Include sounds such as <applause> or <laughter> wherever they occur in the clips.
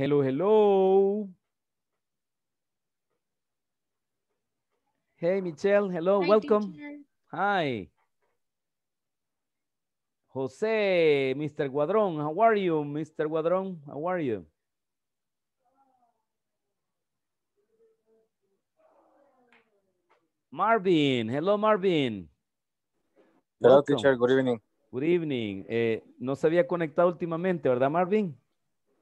Hello, hello. Hey, Michelle. Hello, welcome. Hi. Jose, Mr. Guadrón, how are you? Mr. Guadrón, how are you? Marvin, hello Marvin. Hello teacher, good evening. Good evening. Eh, no se había conectado últimamente, ¿verdad Marvin?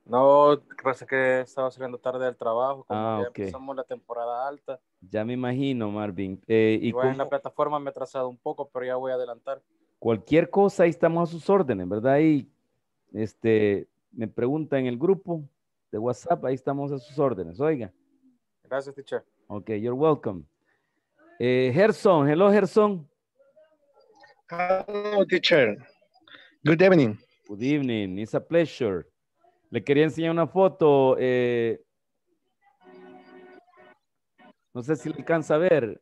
No, parece pues, que estaba saliendo tarde del trabajo, como ah, ya la temporada alta. Ya me imagino, Marvin. Eh, ¿y en la plataforma me he trazado un poco, pero ya voy a adelantar. Cualquier cosa, ahí estamos a sus órdenes, ¿verdad? Ahí este, me pregunta en el grupo de WhatsApp, ahí estamos a sus órdenes, oiga. Gracias, teacher. Ok, you're welcome. Eh, Gerson, hello, Gerson. Hello, teacher. Good evening. Good evening, it's a pleasure. Le quería enseñar una foto. Eh, no sé si le alcanza a ver.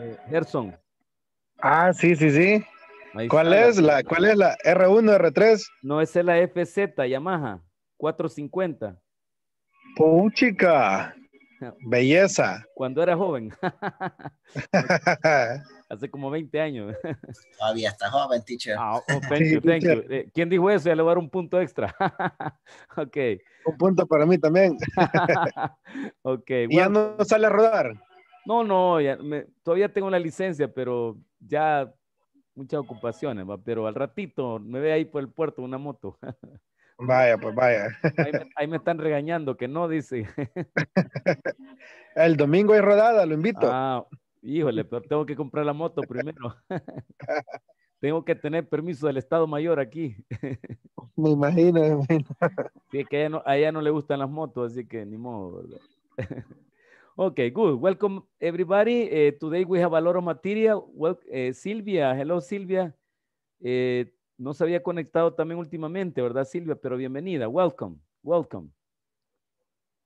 Eh, Gerson. Ah, sí, sí, sí. ¿Cuál es, la, ¿Cuál es la R1, R3? No, es la FZ Yamaha 450. Puchica. <laughs> Belleza. Cuando era joven. <laughs> Hace como 20 años. <laughs> Todavía está joven, teacher. Ah, oh, thank you, thank you. Eh, ¿Quién dijo eso? Ya le voy a dar un punto extra. ok. Un punto para mí también. ok. ya no sale a rodar? No, no, todavía tengo la licencia, pero ya muchas ocupaciones, pero al ratito me ve ahí por el puerto una moto. Vaya, pues vaya. Ahí me, están regañando que no, dice. <laughs> El domingo hay rodada, lo invito. Ah, híjole, pero tengo que comprar la moto primero. <laughs> tengo que tener permiso del Estado Mayor aquí. <laughs> me imagino. que a ella, no, le gustan las motos, así que ni modo, Ok, Okay, good. Welcome everybody. Eh, today we have a lot of material. Well, uh, eh, Silvia. hello Silvia. Eh, no se había conectado también últimamente, ¿verdad, Silvia? Pero bienvenida, welcome, welcome.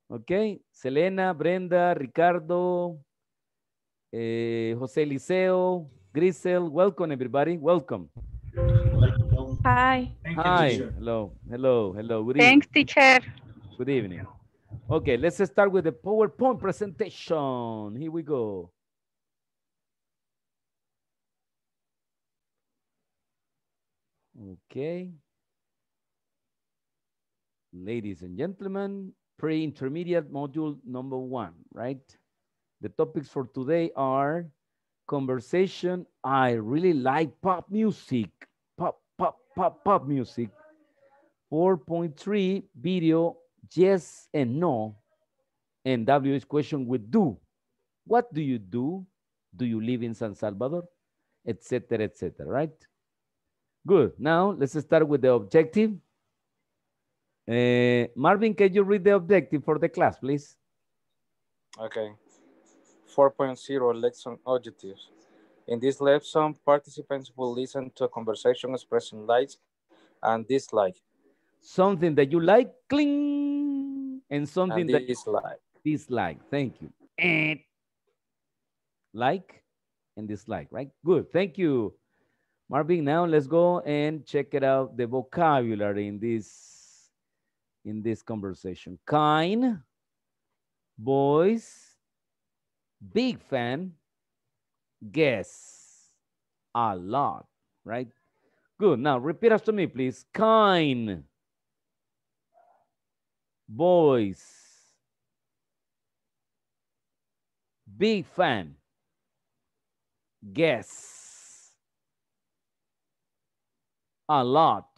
Ok, Selena, Brenda, Ricardo, eh, José Eliseo, Grisel, welcome everybody, welcome. Hi. Hi, hello, hello, hello. Thanks, teacher. Good evening. Okay, let's start with the PowerPoint presentation. Here we go. Okay. Ladies and gentlemen, pre-intermediate module number one, right? The topics for today are conversation. I really like pop music, pop, pop, pop, pop music. 4.3 video, yes and no. And W is question with do. What do you do? Do you live in San Salvador? Etc. etc. right? Good. Now let's start with the objective. Uh, Marvin, can you read the objective for the class, please? Okay. 4.0 lesson objectives. In this lesson, participants will listen to a conversation expressing likes and dislike. Something that you like, cling, and something and that dislike. you dislike. Thank you. And eh. like and dislike, right? Good. Thank you, Marvin, now let's go and check it out, the vocabulary in this, in this conversation. Kind, boys, big fan, guess, a lot, right? Good, now repeat after me, please. Kind, boys, big fan, guess. a lot.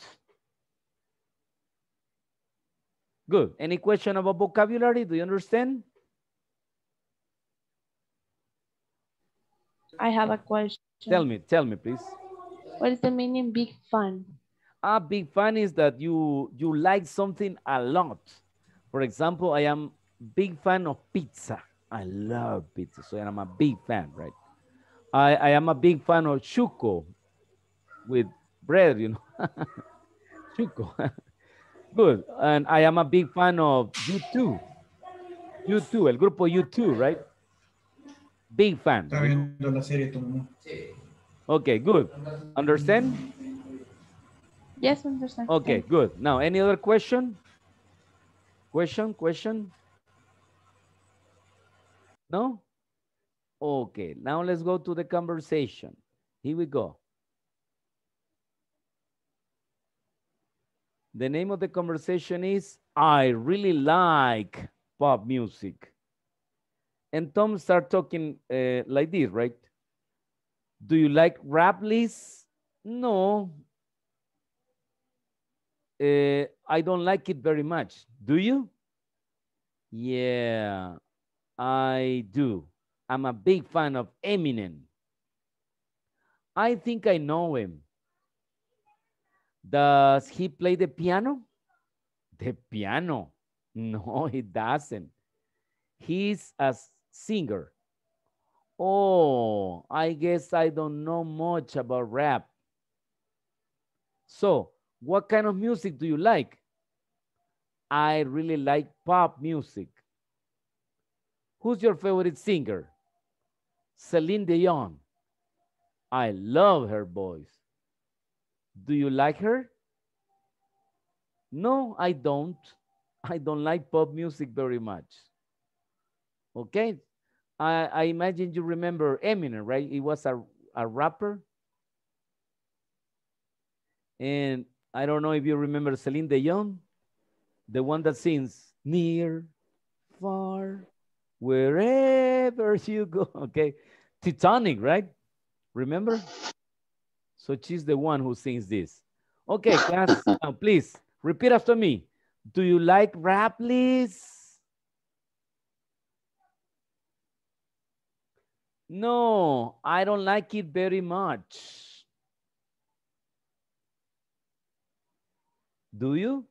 Good. Any question about vocabulary? Do you understand? I have a question. Tell me, tell me, please. What is the meaning big fan? A big fan is that you you like something a lot. For example, I am big fan of pizza. I love pizza, so I'm a big fan, right? I, I am a big fan of chuco with bread, you know. Chuco. <laughs> Good. And I am a big fan of U2. U2, el grupo U2, right? Big fan. Está viendo la serie tu mamá. Okay, good. Understand? Yes, understand. Okay, good. Now, any other question? Question, question? No? Okay, now let's go to the conversation. Here we go. The name of the conversation is I really like pop music. And Tom start talking uh, like this, right? Do you like rap Liz? No. Uh, I don't like it very much. Do you? Yeah, I do. I'm a big fan of Eminem. I think I know him. Does he play the piano? The piano. No, <laughs> he doesn't. He's a singer. Oh, I guess I don't know much about rap. So, what kind of music do you like? I really like pop music. Who's your favorite singer? Celine Dion. I love her voice. Do you like her? No, I don't. <laughs> I don't like pop music very much. Okay. I, I imagine you remember Eminem, right? He was a, a rapper. And I don't know if you remember Celine Dion, the one that sings near, far, wherever you go. <laughs> Okay. Titanic, right? Remember? So she's the one who sings this. Okay, class, now, please repeat after me. Do you like rap, please? No, I don't like it very much. Do you?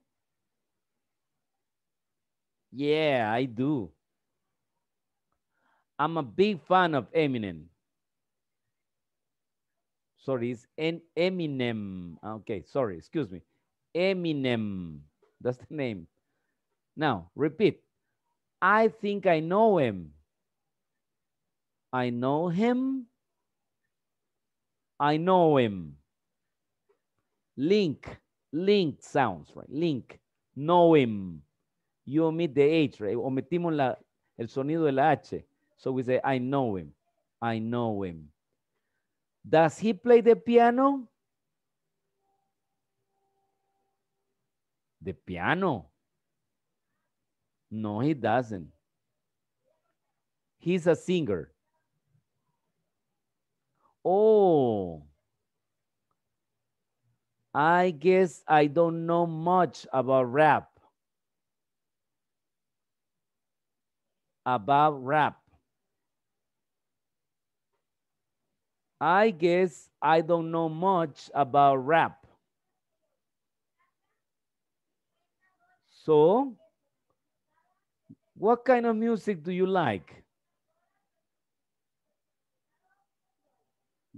Yeah, I do. I'm a big fan of Eminem. Sorry, it's en Eminem. Ah, okay, sorry, excuse me. Eminem, that's the name. Now, repeat. I think I know him. I know him. I know him. Link, link sounds, right? Link, know him. You omit the H, right? Omitimos la, el sonido de la H. So we say, I know him. I know him. Does he play the piano? The piano. No, he doesn't. He's a singer. Oh, I guess I don't know much about rap. About rap. I guess I don't know much about rap. So, what kind of music do you like?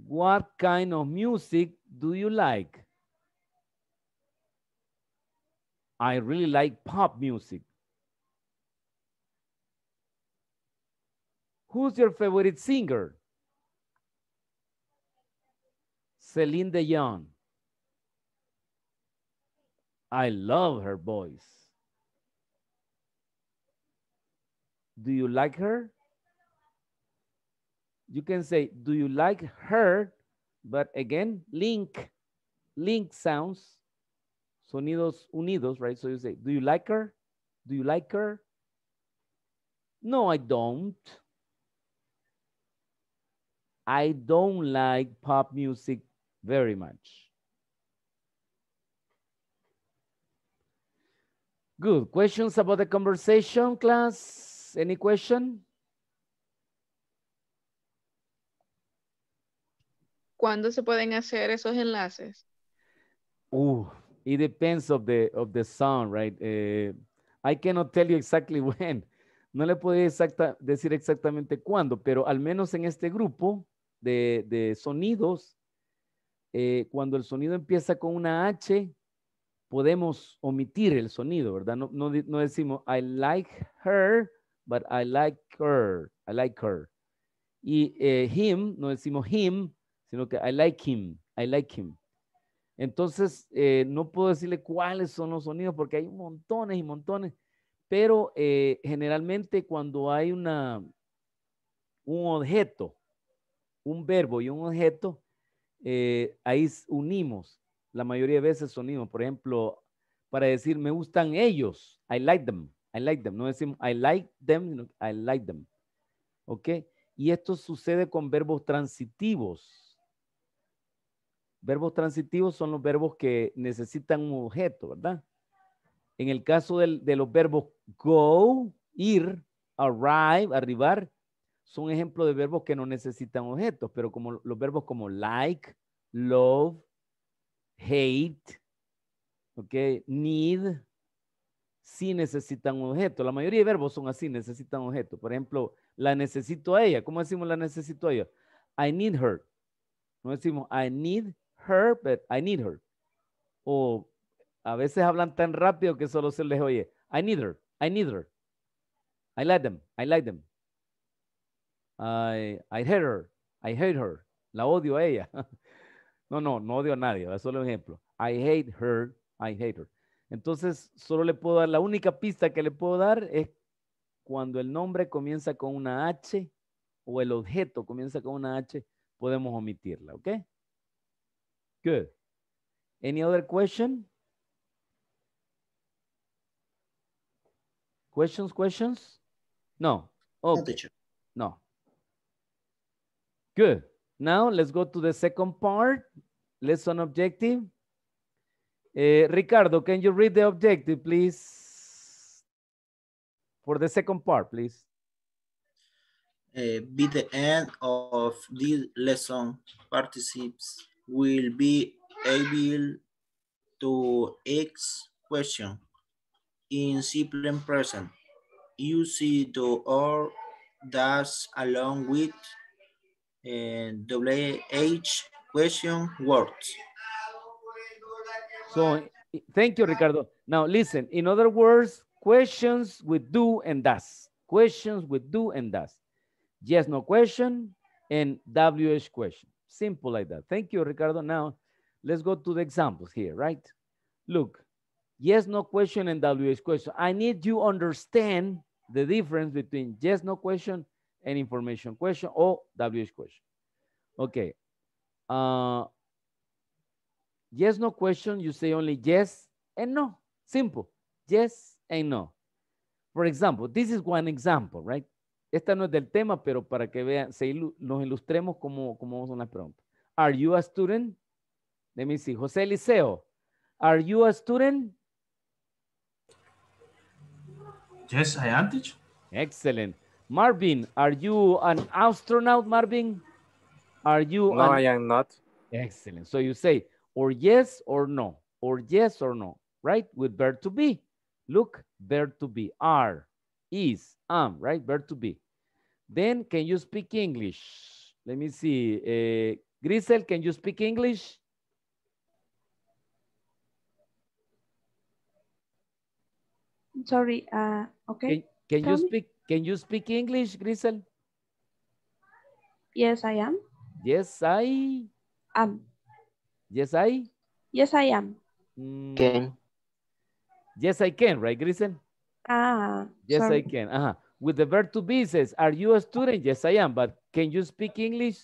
What kind of music do you like? I really like pop music. Who's your favorite singer? Celine Dion. I love her voice. Do you like her? You can say, do you like her? But again, link, link sounds, sonidos unidos, right? So you say, do you like her? Do you like her? No, I don't. I don't like pop music very much. Good. Questions about the conversation, class? Any question? ¿Cuándo se pueden hacer esos enlaces? Uh, it depends of the of the sound, right? Eh, I cannot tell you exactly <laughs> when. No le puedo decir exactamente cuándo, pero al menos en este grupo de, de sonidos, eh, cuando el sonido empieza con una H, podemos omitir el sonido, ¿verdad? No, no, decimos, I like her, but I like her, I like her. Y eh, him, no decimos him, sino que I like him, I like him. Entonces, eh, no puedo decirle cuáles son los sonidos porque hay montones y montones, pero generalmente cuando hay una, un objeto, un verbo y un objeto, eh, ahí unimos, la mayoría de veces unimos, por ejemplo, para decir me gustan ellos, I like them, I like them, no decimos I like them, I like them, ¿ok? Y esto sucede con verbos transitivos. Verbos transitivos son los verbos que necesitan un objeto, ¿verdad? En el caso de los verbos go, ir, arrive, arribar, son ejemplos de verbos que no necesitan objetos, pero como los verbos como like, love, hate, okay, need, sí necesitan objeto. La mayoría de verbos son así, necesitan objeto. Por ejemplo, la necesito a ella. ¿Cómo decimos la necesito a ella? I need her. No decimos I need her, but I need her. O a veces hablan tan rápido que solo se les oye. I need her, I need her. I like them, I like them. I, hate her. I hate her. La odio a ella. <laughs> No, no, no odio a nadie. Es solo un ejemplo. I hate her. I hate her. Entonces, solo le puedo dar, la única pista que le puedo dar es cuando el nombre comienza con una H o el objeto comienza con una H, podemos omitirla, ¿ok? Good. Any other question? Questions, questions? No. No. Good. Now let's go to the second part. Lesson objective. Uh, Ricardo, can you read the objective, please? For the second part, please. Uh, eh, by the end of this lesson, participants will be able to ask question in simple present. You see the or does along with and WH question words. So thank you, Ricardo. Now listen, in other words, questions with do and does. Questions with do and does. Yes, no question and WH question. Simple like that. Thank you, Ricardo. Now let's go to the examples here, right? Look, yes, no question and WH question. I need you understand the difference between yes, no question an information question o WH question. Okay. Ah, yes, no question, you say only yes and no. Simple. Yes and no. For example, this is one example, right? Esta no es del tema, pero para que vean, se nos ilustremos cómo, cómo a las Are you a student? Let me see. José Eliseo, are you a student? Yes, I am, teacher. Excellent. Marvin, are you an astronaut, Marvin? Are you? No, I am not. Excellent. So you say, or yes or no, or yes or no, right? With verb to be. Look, verb to be. Are, is, am, right? Verb to be. Then can you speak English? Let me see. Uh, Grisel, can you speak English? sorry, uh, okay. Can, can you speak can you speak English, Grisel? Yes, I am. Yes, I am. Yes, I? Yes, I am. Mm. Can. Yes, I can, right, Grisel? Ah. Yes, sorry. I can. Uh -huh. With the verb to be says, are you a student? Yes, I am. But can you speak English?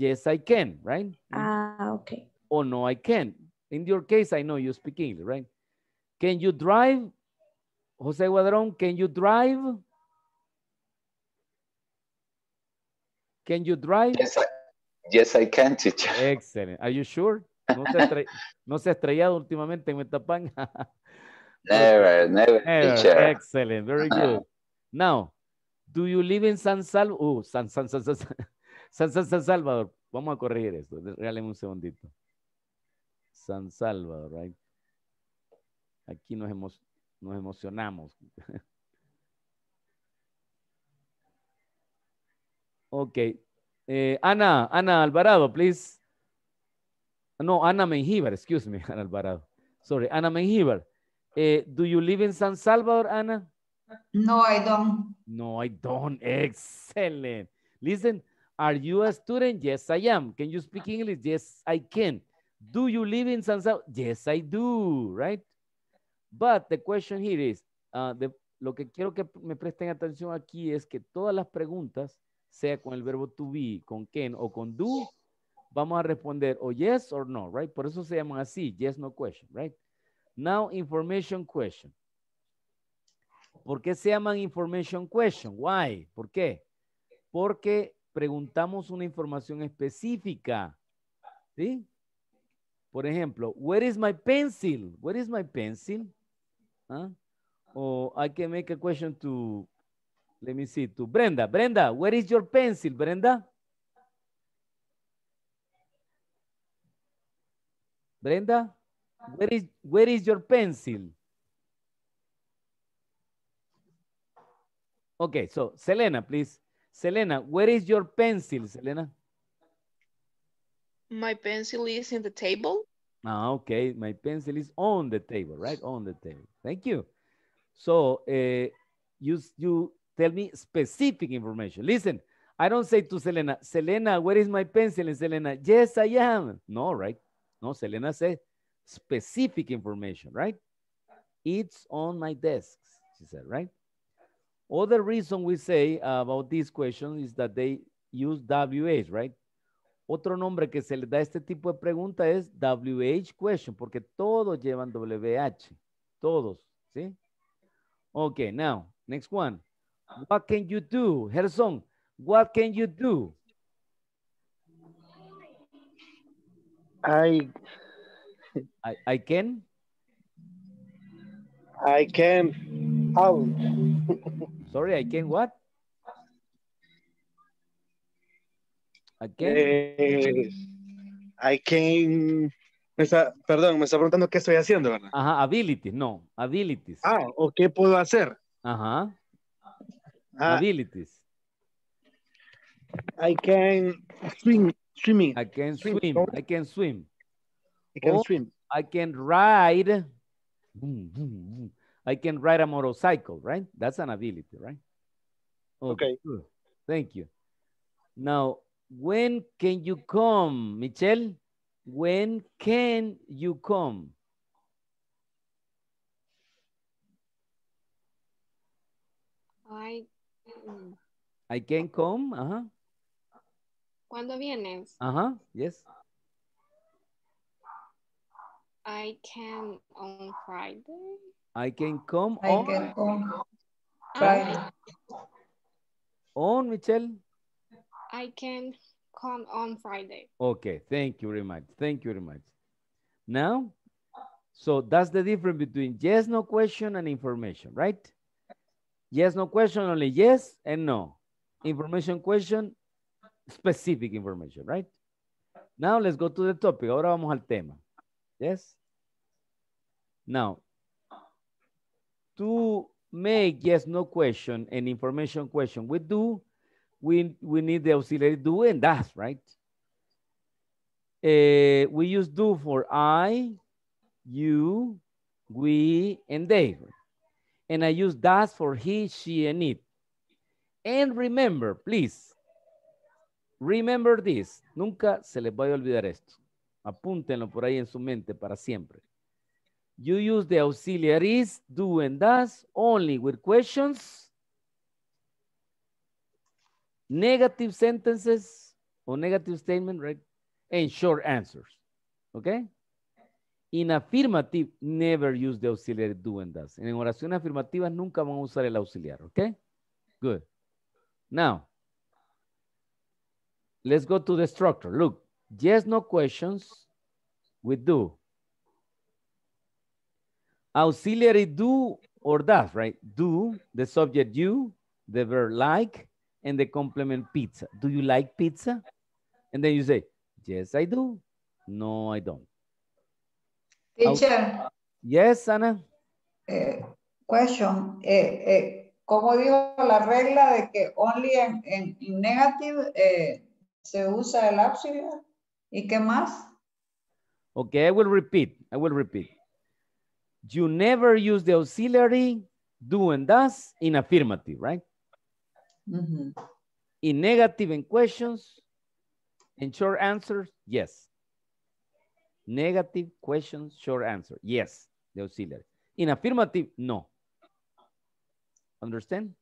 Yes, I can, right? Mm. Ah, okay. Oh, no, I can. In your case, I know you speak English, right? Can you drive? Jose Guadron, can you drive? Can you drive? Yes, I, can, teacher. Excellent. Are you sure? ¿No se, ha <laughs> estrellado últimamente en Metapan. <laughs> never, never, never, teacher. Excellent. Very good. Now, do you live in San Salvador? Uh, San, San, San, San, Salvador. Vamos a corregir esto. Regáleme un segundito. San Salvador, right? Aquí nos, emo nos emocionamos. <laughs> Ok. Eh, Ana, Ana Alvarado, please. No, Ana Menjivar, excuse me, <laughs> Ana Alvarado. Sorry, Ana Menjivar. Eh, do you live in San Salvador, Ana? No, I don't. No, I don't. Excellent. Listen, are you a student? Yes, I am. Can you speak English? Yes, I can. Do you live in San Salvador? Yes, I do, right? But the question here is, uh, lo que quiero que me presten atención aquí es que todas las preguntas sea con el verbo to be, con can o con do, vamos a responder o yes or no, right? Por eso se llaman así, yes, no question, right? Now, information question. ¿Por qué se llaman information question? Why? ¿Por qué? Porque preguntamos una información específica, ¿sí? Por ejemplo, where is my pencil? Where is my pencil? ¿Ah? O I can make a question to Let me see to Brenda. Brenda, where is your pencil, Brenda? Brenda, where is, where is your pencil? Okay, so Selena, please. Selena, where is your pencil, Selena? My pencil is in the table. Ah, okay, my pencil is on the table, right? On the table. Thank you. So uh, you, you, Tell me specific information. Listen, I don't say to Selena, Selena, where is my pencil? And Selena, yes, I am. No, right? No, Selena said specific information, right? It's on my desk, she said, right? Other reason we say about this question is that they use WH, right? Otro nombre que se le da a este tipo de pregunta es WH question, porque todos llevan WH, todos, ¿sí? Okay, now, next one. What can you do? Gerson, what can you do? I I, I can. I can out. Sorry, I can what? I can. Eh, I can. Me perdón, me está preguntando qué estoy haciendo, ¿verdad? Ajá, abilities, no, abilities. Ah, o qué puedo hacer. Ajá. Uh, abilities. I can swim, swimming. I can swim. swim. I can swim. I can swim. I can ride. I can ride a motorcycle, right? That's an ability, right? Oh, okay. okay. Thank you. Now, when can you come, Michelle? When can you come? I Mm. I can come, Uh you ¿Cuándo vienes? Ajá, yes. I can on Friday. I can come I on. Can come ah. Friday. On, Michelle. I can come on Friday. Okay, thank you very much. Thank you very much. Now, so that's the difference between yes, no question and information, right? Yes, no question, only yes and no. Information question, specific information, right? Now let's go to the topic. Ahora vamos al tema. Yes? Now, to make yes, no question and information question with do, we, we need the auxiliary do and does, right? Uh, we use do for I, you, we, and they. and I use does for he, she, and it. And remember, please, remember this. Nunca se les vaya a olvidar esto. Apúntenlo por ahí en su mente para siempre. You use the auxiliaries do and does only with questions, negative sentences or negative statement, right? And short answers, okay? In affirmative, never use the auxiliary do and does. En oraciones afirmativas nunca van a usar el auxiliar, okay? Good. Now, let's go to the structure. Look, yes, no questions We do. Auxiliary do or does, right? Do, the subject you, the verb like, and the complement pizza. Do you like pizza? And then you say, yes, I do. No, I don't. Teacher. Yes, Ana. Eh, question. Eh, eh, ¿Cómo dijo la regla de que only en, negative se usa el auxiliar? ¿Y qué más? Okay, I will repeat. I will repeat. You never use the auxiliary do and does in affirmative, right? In negative and questions, in short answers, yes. Negative question, short answer. Yes, the auxiliary. In affirmative, no. Understand?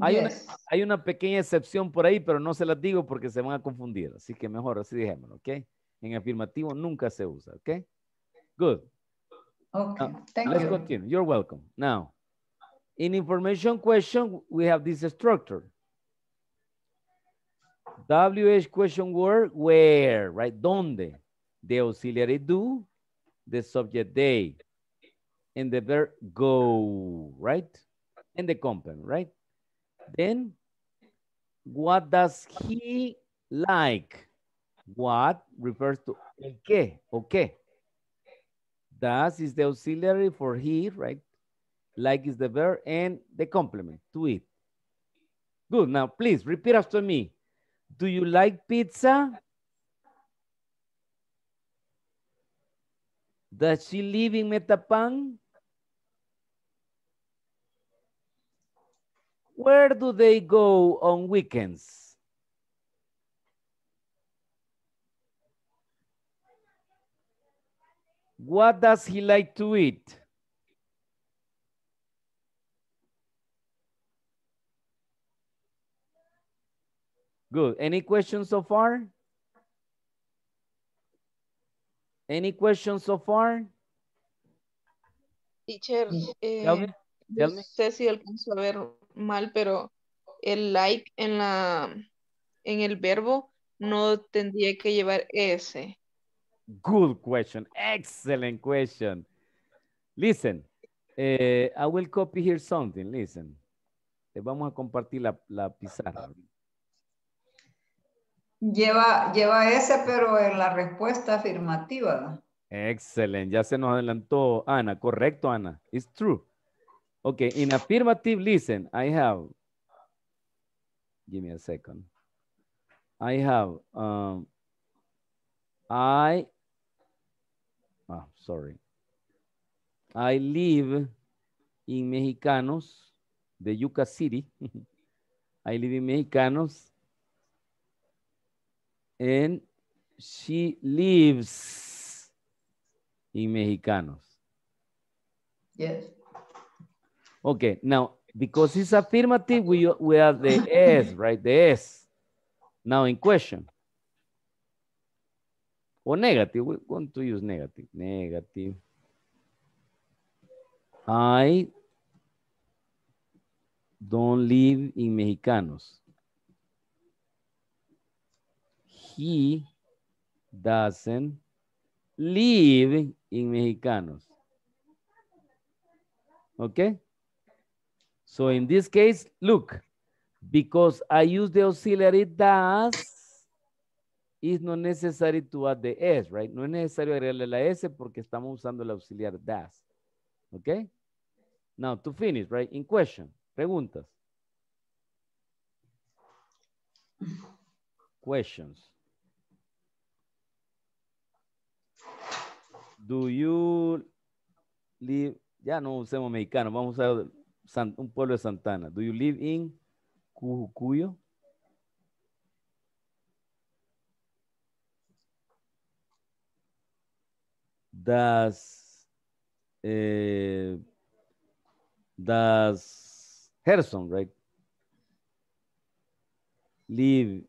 Hay, una, hay una pequeña excepción por ahí, pero no se las digo porque se van a confundir. Así que mejor así dejémoslo, ¿ok? En afirmativo nunca se usa, ¿ok? Good. Okay, thank you. Let's continue. You're welcome. Now, in information question, we have this structure. WH question word, where, right? Donde. The auxiliary do, the subject they, and the verb go, right? And the complement, right? Then, what does he like? What refers to el que, okay. Does is the auxiliary for he, right? Like is the verb and the complement to it. Good, now please repeat after me. Do you like pizza? Does she live in Metapan? Where do they go on weekends? What does he like to eat? Good. Any questions so far? Any questions so far? Teacher, mm. eh, no sé si alcanzó a ver mal, pero el like en la en el verbo no tendría que llevar ese. Good question. Excellent question. Listen, eh, I will copy here something. Listen. vamos a compartir la, la pizarra. Lleva, lleva ese, pero en la respuesta afirmativa. Excelente, ya se nos adelantó Ana, correcto Ana, it's true. Ok, in affirmative listen, I have, give me a second. I have, um, I, oh, sorry. I live in Mexicanos, de Yuca City. <laughs> I live in Mexicanos en She Lives in Mexicanos. Yes. Okay, now, because it's affirmative, we, we have the S, right? The S. Now in question. Or negative, we're going to use negative. Negative. I don't live in Mexicanos. he doesn't live in Mexicanos. Okay? So in this case, look, because I use the auxiliary does, it's not necessary to add the S, right? No es necesario agregarle la S porque estamos usando el auxiliar does. Okay? Now, to finish, right? In question, preguntas. Questions. Do you live, ya no usemos mexicano, vamos a un pueblo de Santana. Do you live in Cujucuyo? Das, eh, does Gerson, right? Live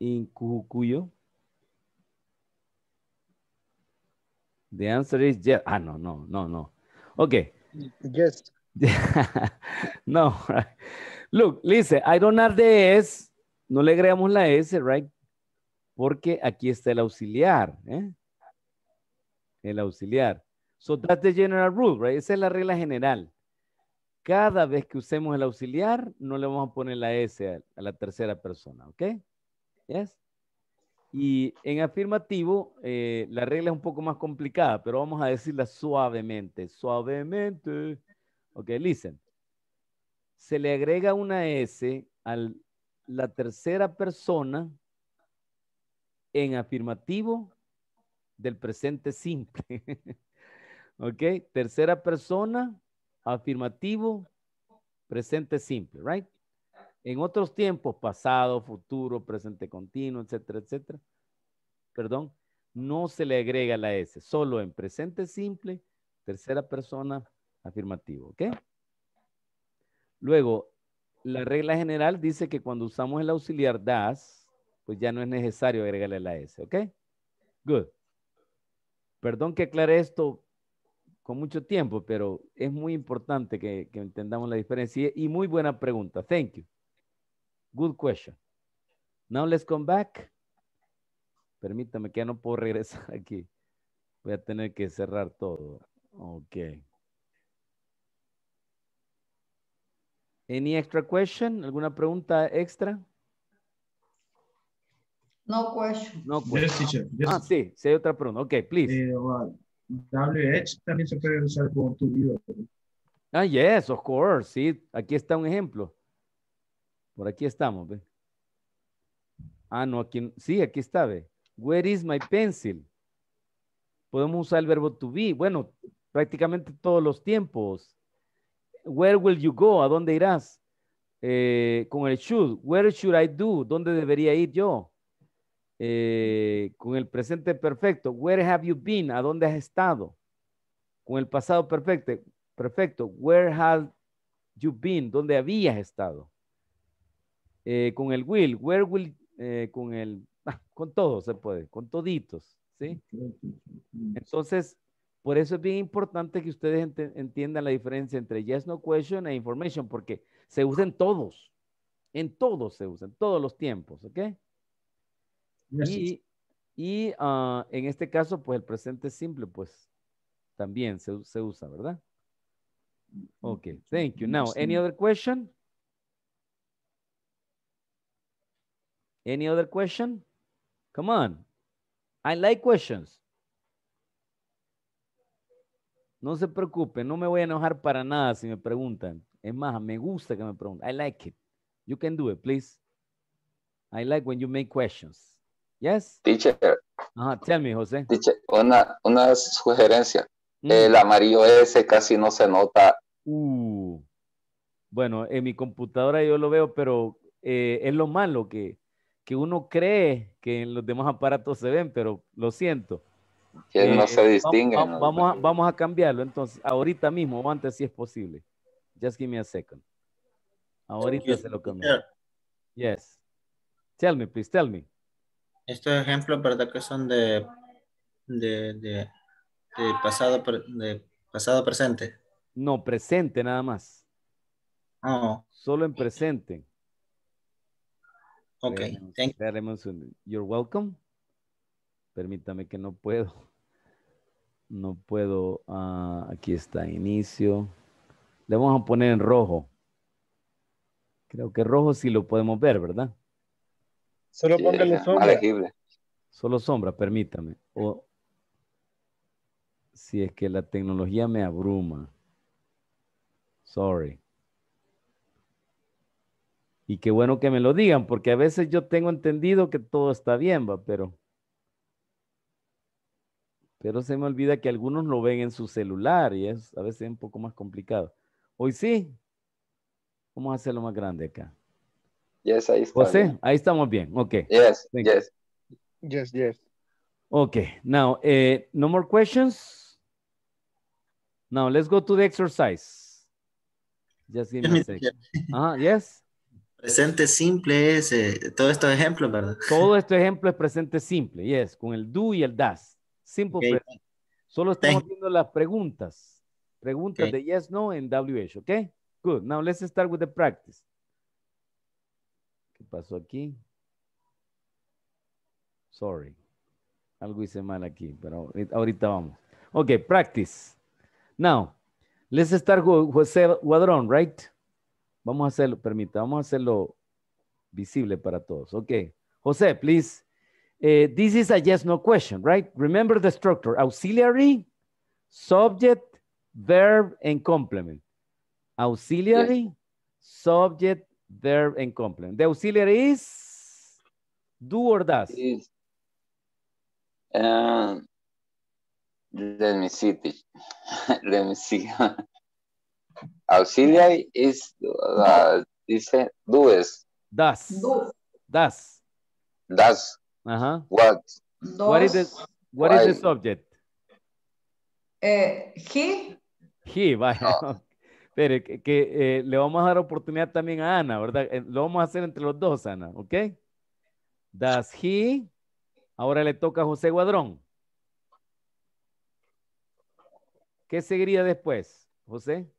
in Cujucuyo? The answer is yes. Ah, no, no, no, no. Okay. Yes. <laughs> no, Look, listen, I don't have the S. No le agregamos la S, right? Porque aquí está el auxiliar. ¿eh? El auxiliar. So that's the general rule, right? Esa es la regla general. Cada vez que usemos el auxiliar, no le vamos a poner la S a, a la tercera persona, ¿ok? Yes? Y en afirmativo, eh, la regla es un poco más complicada, pero vamos a decirla suavemente, suavemente. Ok, listen. Se le agrega una S a la tercera persona en afirmativo del presente simple. <laughs> ok, tercera persona, afirmativo, presente simple, right? en otros tiempos, pasado, futuro, presente continuo, etcétera, etcétera, perdón, no se le agrega la S, solo en presente simple, tercera persona, afirmativo, ¿ok? Luego, la regla general dice que cuando usamos el auxiliar das, pues ya no es necesario agregarle la S, ¿ok? Good. Perdón que aclare esto con mucho tiempo, pero es muy importante que, entendamos la diferencia y muy buena pregunta. Thank you. Good question. Now let's come back. Permítame que ya no puedo regresar <laughs> aquí. Voy a tener que cerrar todo. Ok. Any extra question? ¿Alguna pregunta extra? No question. No question. Ah, sí, si hay otra pregunta. Ok, please. WH eh, uh, también se puede usar como tu video. Ah, yes, of course. Sí, aquí está un ejemplo. Por aquí estamos, ¿ve? Ah, no, aquí, sí, aquí está, ¿ve? Where is my pencil? Podemos usar el verbo to be. Bueno, prácticamente todos los tiempos. Where will you go? ¿A dónde irás? Eh, con el should. Where should I do? ¿Dónde debería ir yo? Eh, con el presente perfecto. Where have you been? ¿A dónde has estado? Con el pasado perfecto. Perfecto. Where have you been? ¿Dónde habías estado? Eh, con el will, where will, eh, con el, <laughs> ah, con todo se puede, con toditos, ¿sí? Entonces, por eso es bien importante que ustedes entiendan la diferencia entre yes, no question e information, porque se usan todos, en todos se usan, todos los tiempos, ¿ok? Y, y ah, en este caso, pues el presente simple, pues también se, se usa, ¿verdad? Ok, thank you. Now, any other question? Any other question? Come on. I like questions. No se preocupen, no me voy a enojar para nada si me preguntan. Es más, me gusta que me pregunten. I like it. You can do it, please. I like when you make questions. Yes? Teacher. tell me, José. una, sugerencia. Mm. El amarillo ese casi no se nota. Uh. Bueno, en mi computadora yo lo veo, pero eh, es lo malo que que uno cree que en los demás aparatos se ven, pero lo siento. Que no eh, se distingue. Vamos, vamos, a, cambiarlo entonces, ahorita mismo antes si es posible. Just give me a second. Ahorita se lo cambió. Yes. Tell me, please, tell me. Estos ejemplos, ¿verdad? Que son de, de, pasado, pasado presente. No, presente nada más. Solo en presente. Ok, thank you. you're welcome. Permítame que no puedo. No puedo. Ah, aquí está, inicio. Le vamos a poner en rojo. Creo que rojo sí lo podemos ver, ¿verdad? Solo póngale sombra. Solo sombra, permítame. O, si es que la tecnología me abruma. Sorry. Y qué bueno que me lo digan, porque a veces yo tengo entendido que todo está bien, pero. Pero se me olvida que algunos lo ven en su celular y es a veces un poco más complicado. Hoy sí. Vamos a hacerlo más grande acá. Yes, ahí está. José, ahí estamos bien. Ok. Yes, yes. Yes, yes. Ok, now, eh, no more questions. Now, let's go to the exercise. Just give me a second. yes. Presente simple es eh, todo este ejemplo, ¿verdad? Todo <laughs> este ejemplo es presente simple, yes, con el do y el das. Simple Solo estamos viendo las preguntas. Preguntas de yes, no en WH, ¿ok? Good. Now let's start with the practice. ¿Qué pasó aquí? Sorry. Algo hice mal aquí, pero ahorita vamos. Ok, practice. Now, let's start with José Guadrón, right? Vamos a hacerlo, permita, vamos a hacerlo visible para todos. Ok. José, please. Eh, this is a yes, no question, right? Remember the structure. Auxiliary, subject, verb, and complement. Auxiliary, subject, verb, and complement. The auxiliary is do or does? Is, uh, let me see. <laughs> Let me see. Auxiliary is, uh, dice, does. Das. Das. Das. Ajá. What? What is subject? Eh, he. He, vaya. Pero que, eh, le vamos a dar oportunidad también a Ana, ¿verdad? Eh, lo vamos a hacer entre los dos, Ana, ¿ok? Does he. Ahora le toca a José Guadrón. ¿Qué seguiría después, José?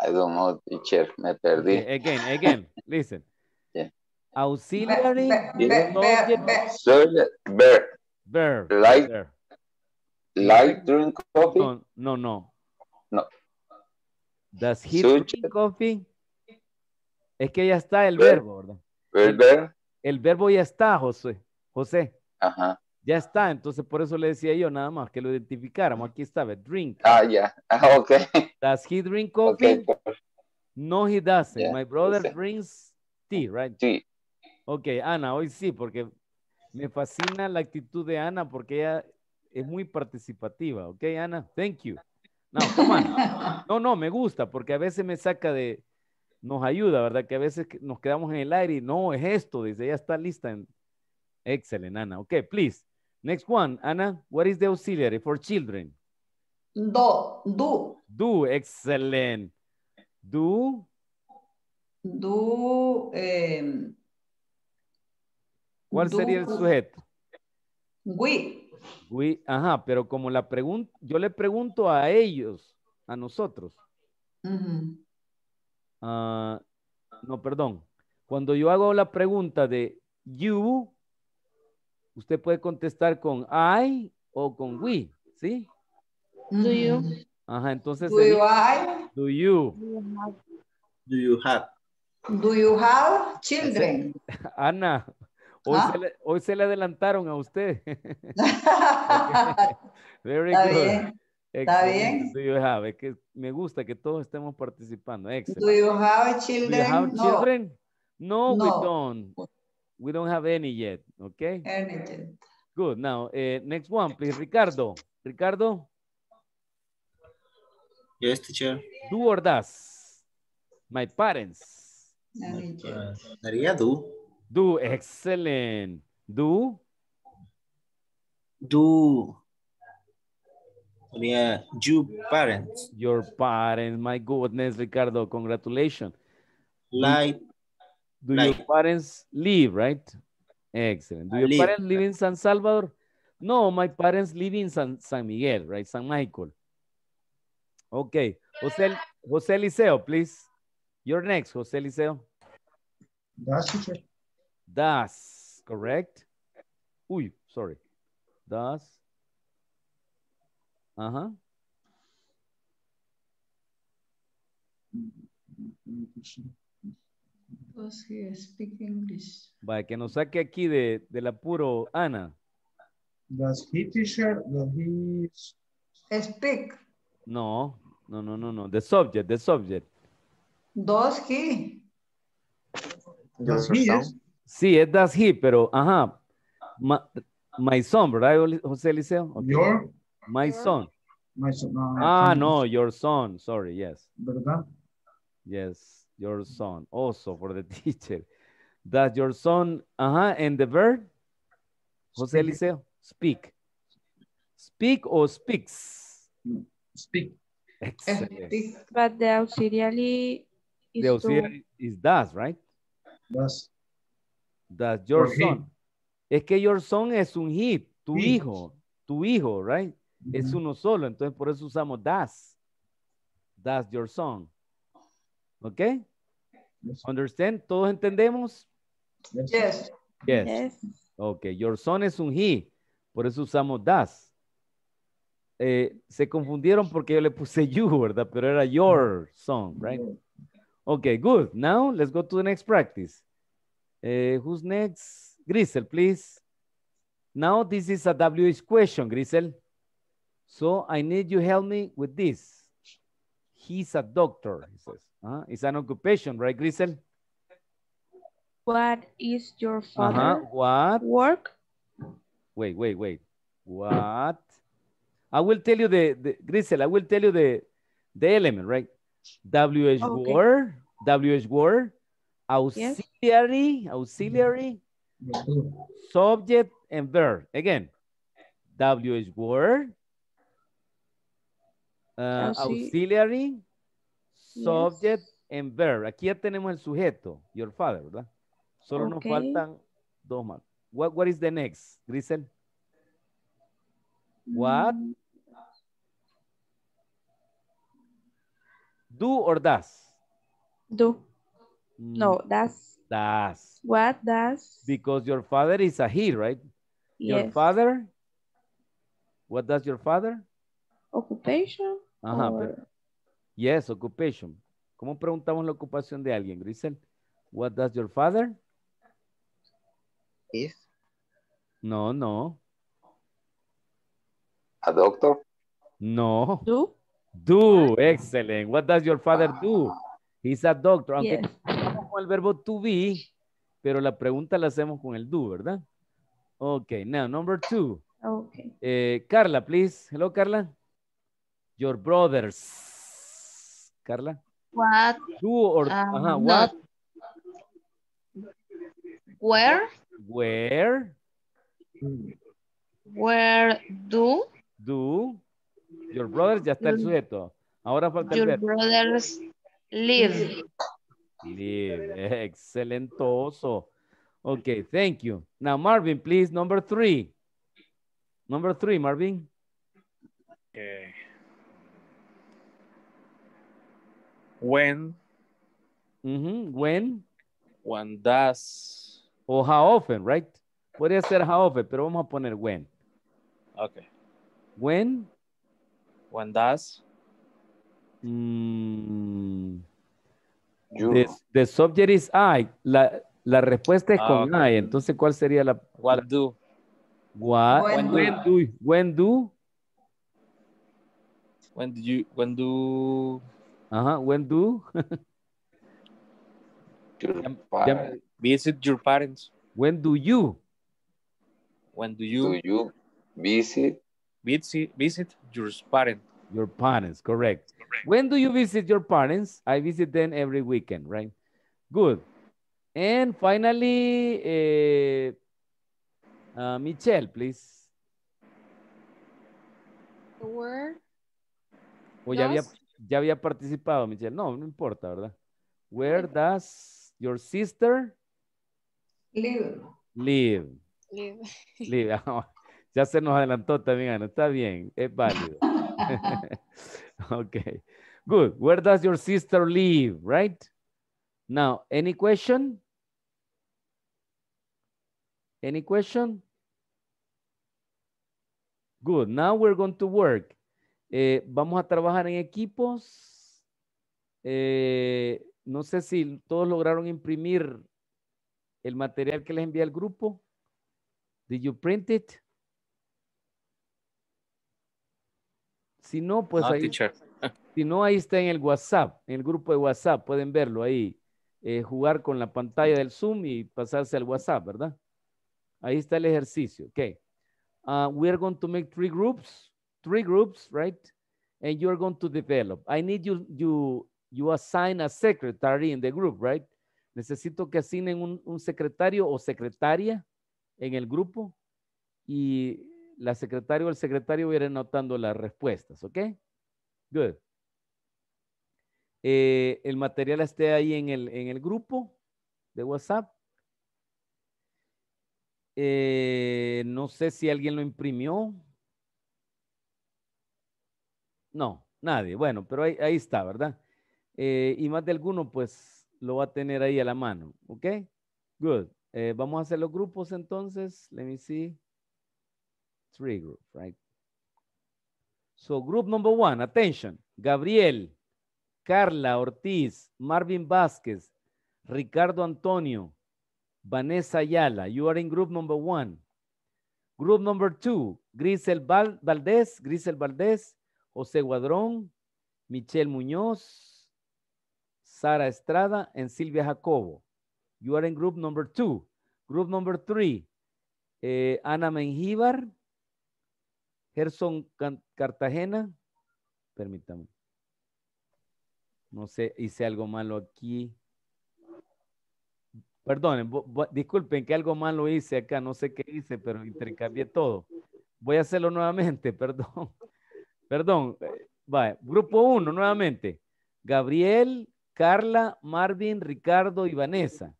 I don't know, teacher. Me perdí. again, again. Listen. <laughs> Auxiliary verb. Verb. Light. Light drink coffee? No, no, no. Does he drink coffee? Es que ya está el verbo, ¿verdad? El, el verbo ya está, José. José. Ajá. Ya está, entonces por eso le decía yo nada más que lo identificáramos. Aquí estaba, drink. Ah, ya. Yeah. <laughs> ok. Does he drink coffee? Pues, no, he doesn't. My brother drinks tea, right? Sí. Ok, Ana, hoy sí, porque me fascina la actitud de Ana porque ella es muy participativa. Ok, Ana, thank you. No, <laughs> no, no, me gusta porque a veces me saca de, nos ayuda, ¿verdad? Que a veces nos quedamos en el aire y no, es esto, dice, ya está lista. En... Excelente, Ana. Ok, please. Next one, Ana, what is the auxiliary for children? Do, do. Do, Excelente. Do. Do. Em, ¿Cuál sería el sujeto? We. We, ajá, pero como la pregunta, yo le pregunto a ellos, a nosotros. Ah, no, perdón. Cuando yo hago la pregunta de you, usted puede contestar con I o con we, ¿sí? Do you? Mm. Ajá, entonces. Do you I? Do you? Do you have? Do you have children? <laughs> Ana, ¿Ah? hoy, se, le, adelantaron a usted. okay. <laughs> <laughs> Very Está good. Bien. Está bien. Do you have? Es que me gusta que todos estemos participando. Excellent. Do you have children? Do you have no. children? No, we don't. We don't have any yet. Okay. Any yet. Good. Now, eh, next one, please, Ricardo. Ricardo. Yes, este, Do or das My parents. do. Do, excellent. Do. Do. Yeah, your parents. Your parents, my goodness, Ricardo, congratulations. Like. Do your parents live, right? Excellent. Do ah, your parents live in San Salvador? No, my parents live in San, San Miguel, right? San Michael. Ok. José, José Liceo, please. You're next, José Liceo. Das, teacher. Das, correct. Uy, sorry. Das. Ajá. Does he speak English? Vaya, que nos saque aquí de, del apuro, Ana. Does he, teacher, does he... Speak. No, no, no, no, no. The subject, the subject. Does he? Does he, Sí, es does he, pero, ajá. My, son, ¿verdad, José Eliseo? Your. My son. ah, no, your son. Sorry, yes. ¿Verdad? Yes, your son. Also for the <laughs> teacher. Does your son, ajá, and the verb? José Liceo, speak. Speak or speaks? Speak. Excellent. But the auxiliary is The auxiliary is does, right? Does. your son. Es que your son es un he, tu hijo, tu hijo, right? Es uno solo, entonces por eso usamos das. Does your son. ¿Ok? Understand? ¿Todos entendemos? Yes. yes. Ok, your son es un he, por eso usamos does. eh, se confundieron porque yo le puse <laughs> you, ¿verdad? Pero era your song, right? Okay, good. Now let's go to the next practice. Eh, who's next? Grisel, please. Now this is a WH question, Grisel. So I need you help me with this. He's a doctor, he says. Uh, it's an occupation, right, Grisel? What is your father? Uh -huh. What? Work? Wait, wait, wait. What I will tell you the, Grisel, I will tell you the, the element, right? WH is word, WH word, auxiliary, auxiliary, subject and verb. Again, WH word, uh, auxiliary, subject and verb. Aquí ya tenemos el sujeto, your father, ¿verdad? Solo nos faltan dos más. What, what is the next, Grisel? Mm. What Do or does? Do. Mm, no, does. Does. What does? Because your father is a he, right? Your father? What does your father? Occupation. Ajá, yes, occupation. ¿Cómo preguntamos la ocupación de alguien, Grisel? What does your father? Is. No, no. A doctor? No. Do? Do, excellent. What does your father do? He's a doctor. Aunque el verbo to be, pero la pregunta la hacemos con el do, ¿verdad? Ok, now number two. Okay. Eh, Carla, please. Hello, Carla. Your brothers. Carla. What? Do or, what? Where? Where? Where do? Do. Your brothers ya está el sujeto. Ahora falta Your el brothers live. Live. <laughs> Excelentoso. Ok, thank you. Now, Marvin, please, number three. Number three, Marvin. Okay. When. When. When does. O how often, right? Podría ser how often, pero vamos a poner when. Okay. When cuando The, subject is I. La, respuesta es ah, con I. Entonces, ¿cuál sería la... What do? What? When, do. When do? When do you... When do... visit your parents. When do you? When do you... Do you visit visit, visit your parents. Your parents, correct. When do you visit your parents? I visit them every weekend, right? Good. And finally, eh, uh, Michelle, please. Where? ya había, ya había participado, Michelle. No, no importa, ¿verdad? Where does your sister live? Live. Live. live. <laughs> <laughs> Ya se nos adelantó también, Ana. Está bien, es válido. <laughs> <laughs> Ok. Good. Where does your sister live, right? Now, any question? Any question? Good. Now we're going to work. Eh, vamos a trabajar en equipos. Eh, no sé si todos lograron imprimir el material que les envía el grupo. Did you print it? Si no, pues ahí, no, ahí está en el WhatsApp, en el grupo de WhatsApp, pueden verlo ahí, eh, jugar con la pantalla del Zoom y pasarse al WhatsApp, ¿verdad? Ahí está el ejercicio. Ok. Ah, we are going to make three groups, three groups, right? And you are going to develop. I need you, you, assign a secretary in the group, right? Necesito que asignen un, un secretario o secretaria en el grupo y la secretaria o el secretario va a anotando las respuestas, ¿ok? Good. Eh, el material esté ahí en el, en el grupo de WhatsApp. Eh, no sé si alguien lo imprimió. No, nadie. Bueno, pero ahí, está, ¿verdad? Eh, y más de alguno, pues, lo va a tener ahí a la mano. ¿Ok? Good. vamos a hacer los grupos entonces. Let me see three group, right? So group number one, attention, Gabriel, Carla Ortiz, Marvin Vázquez, Ricardo Antonio, Vanessa Ayala, you are in group number one. Group number two, Grisel Valdés, Grisel Valdez, José Guadrón, Michelle Muñoz, Sara Estrada, and Silvia Jacobo. You are in group number two. Group number three, eh, Ana Gerson Cartagena, permítame. No sé, hice algo malo aquí. Perdón, disculpen que algo malo hice acá, no sé qué hice, pero intercambié todo. Voy a hacerlo nuevamente, <laughs> perdón. Perdón. Eh, grupo uno nuevamente. Gabriel, Carla, Marvin, Ricardo y Vanessa.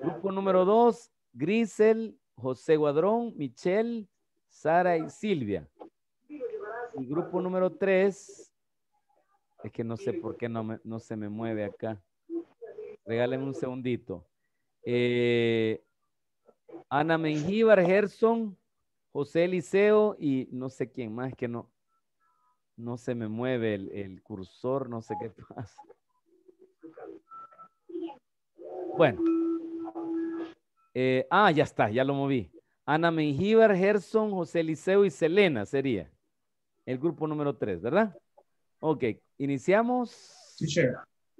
Grupo número dos, Grisel, José Guadrón, Michelle, Sara y Silvia. Y grupo número tres. Es que no sé por qué no, se me mueve acá. Regálenme un segundito. Eh, Ana Mengíbar, Gerson, José Eliseo y no sé quién más que no. No se me mueve el, cursor, no sé qué pasa. Bueno. Eh, ah, ya está, ya lo moví. Ana Mengíbar, Gerson, José Liceo y Selena sería el grupo número 3, ¿verdad? Ok, iniciamos. Sí,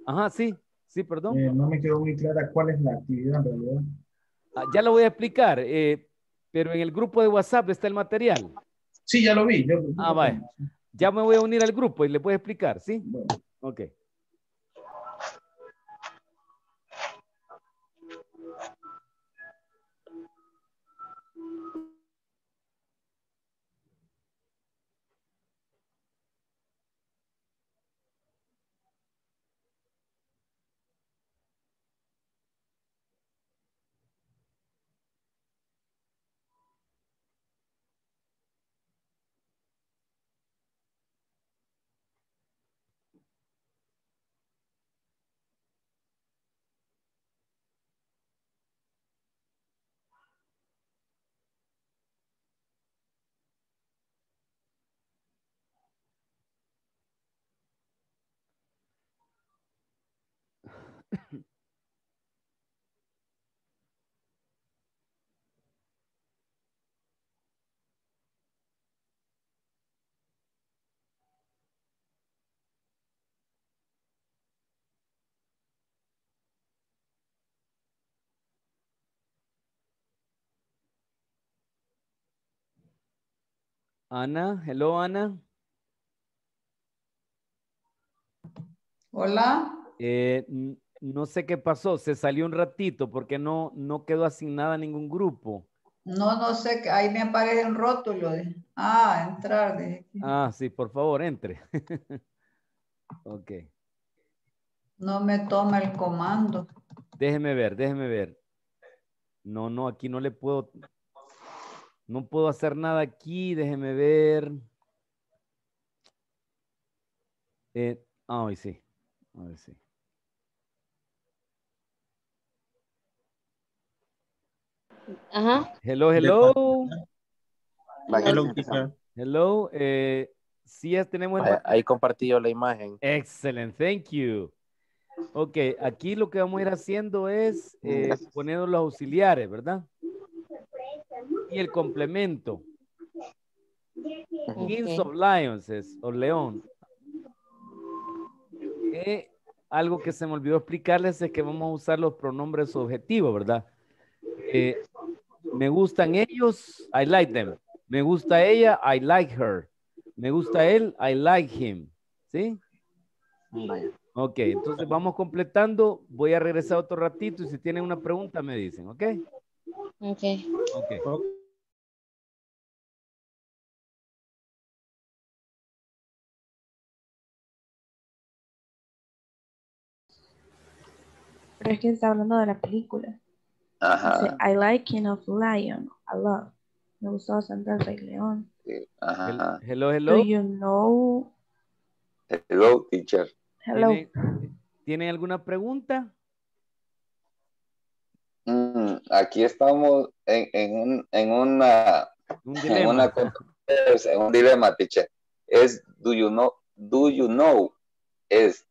Ajá, sí, sí, perdón. Eh, no me quedó muy clara cuál es la actividad ah, ya lo voy a explicar, eh, pero en el grupo de WhatsApp está el material. Sí, ya lo vi. ah, vaya. Ya me voy a unir al grupo y le a explicar, ¿sí? Ok. Ana, hello Ana. Hola. Eh, no sé qué pasó, se salió un ratito porque no, no quedó asignada a ningún grupo. No, no sé, ahí me aparece un rótulo de, ah, entrar. Ah, sí, por favor, entre. <laughs> ok. No me toma el comando. Déjeme ver, déjeme ver. No, no, aquí no le puedo, no puedo hacer nada aquí, déjeme ver. ah, sí, sí. Ajá. Hello, hello. Hello, hello. sí, eh, tenemos. Ahí, compartió la imagen. Excelente, thank you. Ok, aquí lo que vamos a ir haciendo es eh, poniendo los auxiliares, ¿verdad? Y el complemento. Kings of Lions o León. Eh, algo que se me olvidó explicarles es que vamos a usar los pronombres objetivos, ¿verdad? Eh, me gustan ellos, I like them. Me gusta ella, I like her. Me gusta él, I like him. ¿Sí? Ok, entonces vamos completando. Voy a regresar otro ratito y si tienen una pregunta me dicen, ¿ok? Ok. Ok. Pero es que está hablando de la película. Ajá. I like King of Lion a lot. Me gustaba bastante el Rey León. Uh Hello, hello. Do you know? Hello, teacher. Hello. ¿Tiene alguna pregunta? Mm, aquí estamos en, en, un, en una un dilema. En una en un dilema, teacher. Es do you know, do you know? Es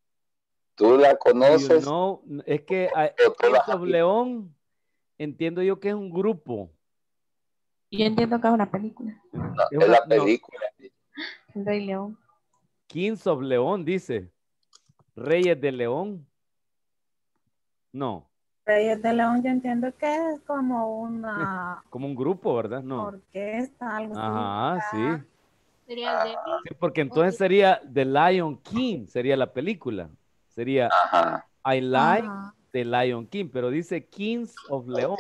tú la conoces. You know? es que a, King of León entiendo yo que es un grupo. Yo entiendo que es una película. es, la película. Rey León. Kings of León, dice. Reyes de León. No. Reyes de León, yo entiendo que es como una. <laughs> Como un grupo, ¿verdad? No. Orquesta, algo Ajá, sí. Sería porque entonces sería The Lion King, sería la película. Sería I like de Lion King, pero dice Kings of León.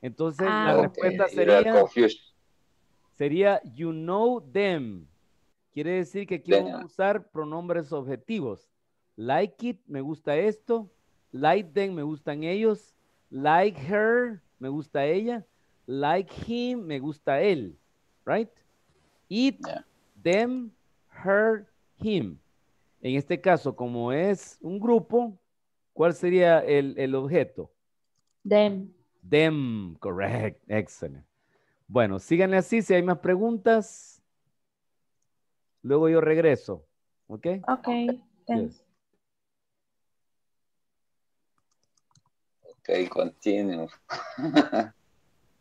Entonces la ah, respuesta sería sería you know them. Quiere decir que quiero usar pronombres objetivos. Like it, me gusta esto. Like them, me gustan ellos. Like her, me gusta ella. Like him, me gusta él. Right? It, them, her, him. En este caso, como es un grupo, ¿Cuál sería el, el objeto? Dem. Dem, correct, excelente. Bueno, síganle así si hay más preguntas. Luego yo regreso, ¿ok? Ok, thanks. Ok, continue. <laughs>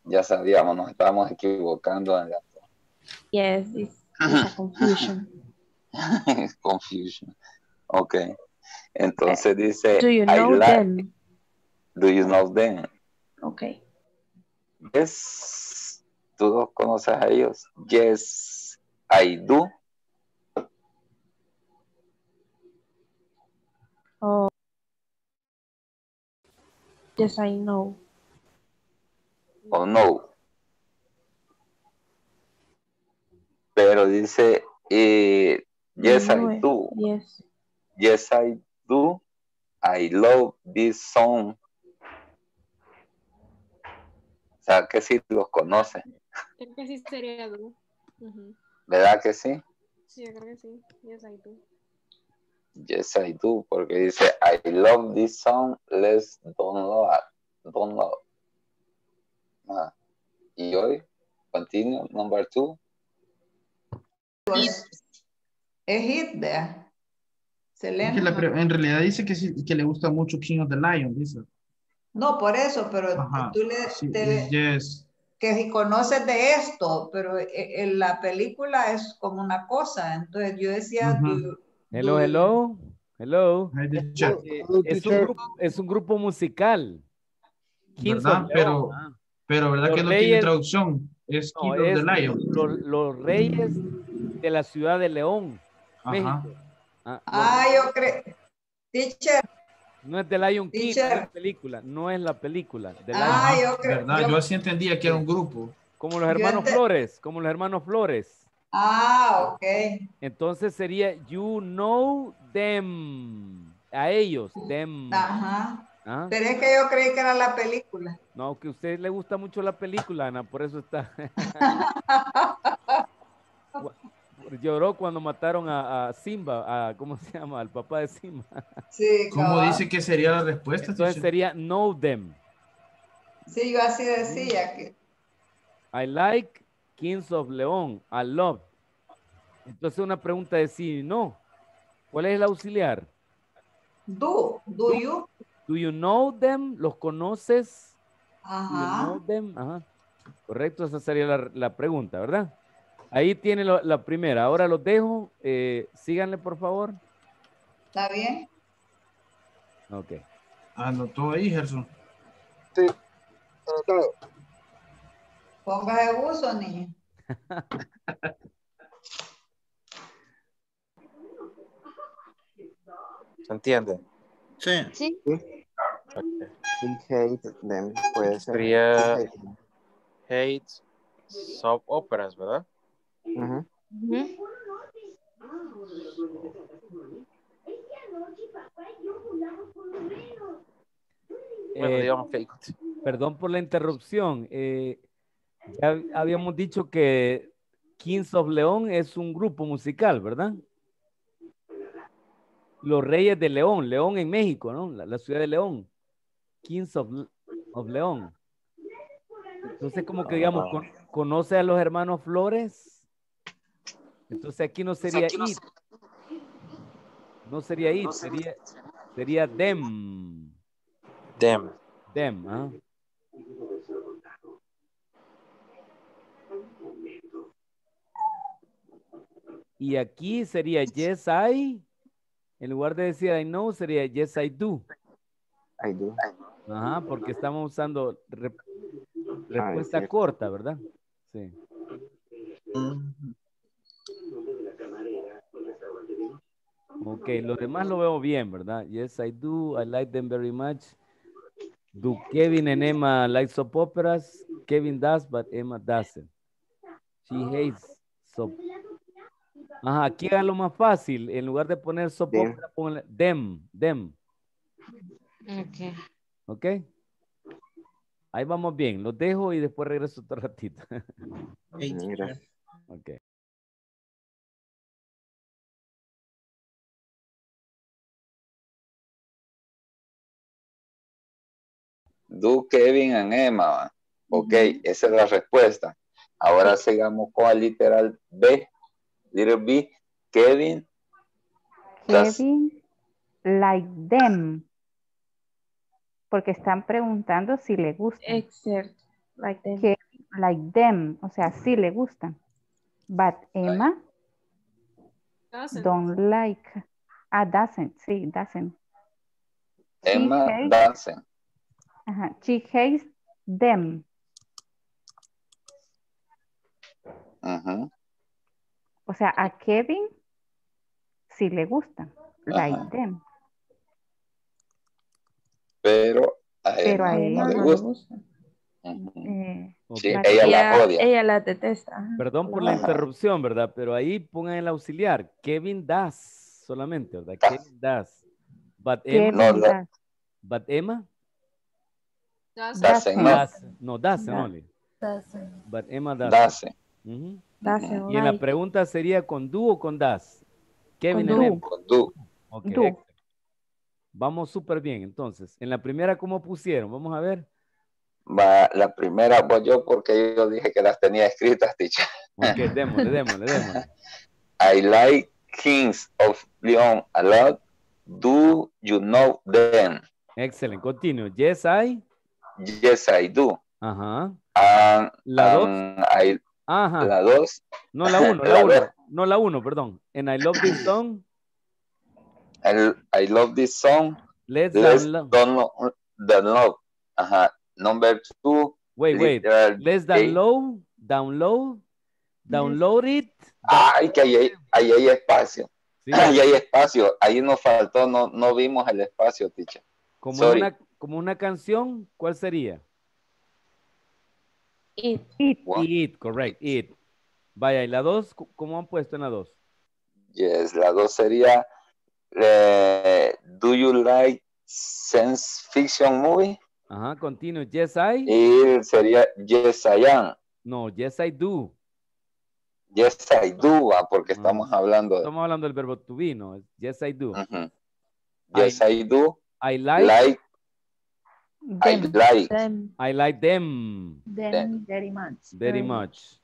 ya sabíamos, nos estábamos equivocando. En es Yes, it's, <laughs> a confusion. confusion. Ok. Entonces dice, do you know I like, them? Do you know them? Okay. Yes. ¿Tú conoces a ellos? Yes, I do. Oh. Yes, I know. Oh, no. Pero dice, eh, yes, I, I eh, do. Yes. Yes, I do. I love this song. O sea, que sí los conoce. Creo que sí sería tú. ¿Verdad que sí? Sí, creo que sí. Yes, I do. Yes, I do. Porque dice, I love this song, let's download. Download. Ah. Y hoy, continue, number two. It hit there en realidad dice que, le gusta mucho King of the Lion, dice. No, por eso, pero tú le... Sí, Que si conoces de esto, pero en eh, eh, la película es como una cosa. Entonces yo decía... hello, hello, hello, Es, un grupo, es un grupo musical. ¿Verdad? Pero, ah. pero ¿verdad que no tiene traducción? Es King of the Lion. Los, reyes de la ciudad de León, Ajá. México. Ah, ah yo creo. Teacher. No es de Lion King, no es la película. No es la película. ah, yo creo. Yo... así entendía que era un grupo. Como los hermanos Flores, como los hermanos Flores. Ah, ok. Entonces sería you know them. A ellos, them. Ajá. ¿Ah? Pero es que yo creí que era la película. No, que a usted le gusta mucho la película, Ana, por eso está. <laughs> lloró cuando mataron a, Simba, a, ¿cómo se llama? Al papá de Simba. Sí, ¿Cómo dice que sería la respuesta? Entonces sería know them. Sí, yo así decía. Que... I like Kings of León, I love. Entonces una pregunta de sí no. ¿Cuál es el auxiliar? Do, do you. Do you know them? ¿Los conoces? Ajá. Correcto, esa sería la, la pregunta, ¿verdad? Ahí tiene la primera. Ahora los dejo. Eh, síganle, por favor. ¿Está bien? Ok. Anotó ahí, Gerson. Sí. Ponga de uso, niño. <laughs> ¿Se entiende? Sí. Sí. ¿Sí? hate them. Puede ser. Hate soap operas, ¿verdad? Eh, perdón por la interrupción. Eh, habíamos dicho que Kings of León es un grupo musical, ¿verdad? Los Reyes de León, León en México, ¿no? La, ciudad de León. Kings of, León. Entonces, como que digamos, ah. conoce a los hermanos Flores. Entonces aquí no pues sería it. No sería it, sería, sería them. Them. ¿ah? Y aquí sería yes, I. En lugar de decir I know, sería yes, I do. I do. Ajá, porque estamos usando ah, respuesta corta, ¿verdad? Sí. Mm. Ok, lo demás lo veo bien, ¿verdad? Yes, I do. I like them very much. Do Kevin and Emma like soap operas? Kevin does, but Emma doesn't. She hates soap. Ajá, aquí hagan lo más fácil. En lugar de poner soap opera, pongan them, them. Ok. Ahí vamos bien. Los dejo y después regreso otro ratito. ok. do Kevin and Emma. Ok, esa es la respuesta. Ahora sigamos con la literal B. Little B. Kevin. Kevin, like them. Porque están preguntando si le gusta. Exacto. like them. like them. O sea, sí le gustan. But Emma doesn't. don't like. Ah, doesn't. Sí, doesn't. Emma doesn't. Ajá. She hates them. Ajá. O sea, a Kevin sí le gusta Like them. Pero a ella no, le gusta. Eh, sí, ella, la odia. Ella la detesta. Perdón por la interrupción, ¿verdad? Pero ahí pongan el auxiliar. Kevin Das solamente, ¿verdad? Kevin does But Emma, But Emma Doesn't. no No, only. But Emma doesn't. y la pregunta sería con do o con das. Kevin con do. Con Vamos súper bien, entonces. En la primera, ¿cómo pusieron? Vamos a ver. Va, la primera voy pues yo porque yo dije que las tenía escritas, ticha. Ok, démosle, démosle, démosle. <laughs> I like kings of Leon a lot. Do you know them? Excelente, continue. Yes, I. Yes, I do. Ajá. la dos. Ajá. La dos. No la uno, la <laughs> No la uno, perdón. En I Love This Song. I Love This Song. Let's, download download. Ajá. Number two. Wait, wait. let's download. Download. Download it. Ay, que ahí hay, hay espacio. ¿Sí? <laughs> Ahí hay espacio. Ahí nos faltó, no, no vimos el espacio, teacher. Como una como una canción, ¿cuál sería? It. It, it correct, it. Vaya, ¿y la dos? ¿Cómo han puesto en la dos? Yes, la dos sería eh, Do you like science fiction movie? Ajá, continuo Yes, I. Y sería Yes, I am. No, Yes, I do. Yes, I do, ah, porque estamos hablando. Estamos hablando del verbo to be, ¿no? Yes, I do. Yes, I, do. I like I like them. I like them. Them, very much. Very much.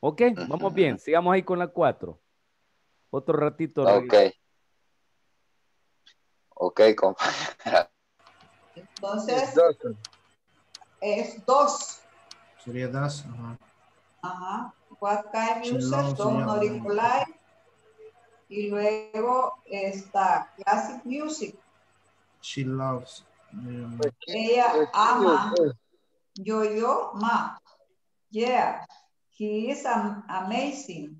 Ok, vamos bien. Sigamos ahí con la cuatro. Otro ratito. Ok. Okay, Ok, compañera. Entonces, es dos. Sería dos? Ajá. Ajá. What kind don't Y luego está classic music. She loves pues ella pues ama. Pues. Yo, yo, ma. Yeah. He is amazing.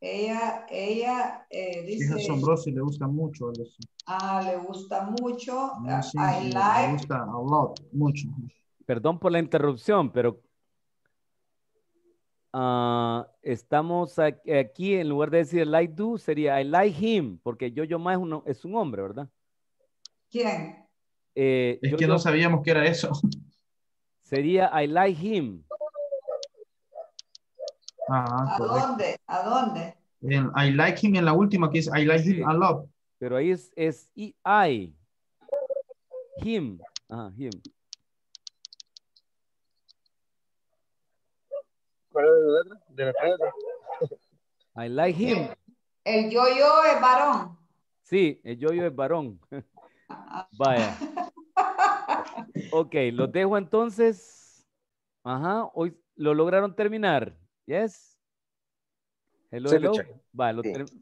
Ella, ella eh, dice... Es asombroso y le gusta mucho. Ah, le gusta mucho. Ah, I like... gusta mucho. Perdón por la interrupción, pero ah, estamos aquí, en lugar de decir like do, sería I like him, porque yo, yo más es es un hombre, ¿verdad? ¿Quién? Eh, es que no sabíamos que era eso. Sería I like him. Ah, ¿A dónde? ¿A dónde? I like him en la última que es I like him a lot. Pero ahí es, es I. Him. him. ¿Cuál es la De la I like him. El yo-yo es varón. Sí, el yo-yo es varón. <laughs> Vaya. <laughs> Ok, lo dejo entonces. Ajá, hoy lo lograron terminar. Yes. Hello, hello. Va,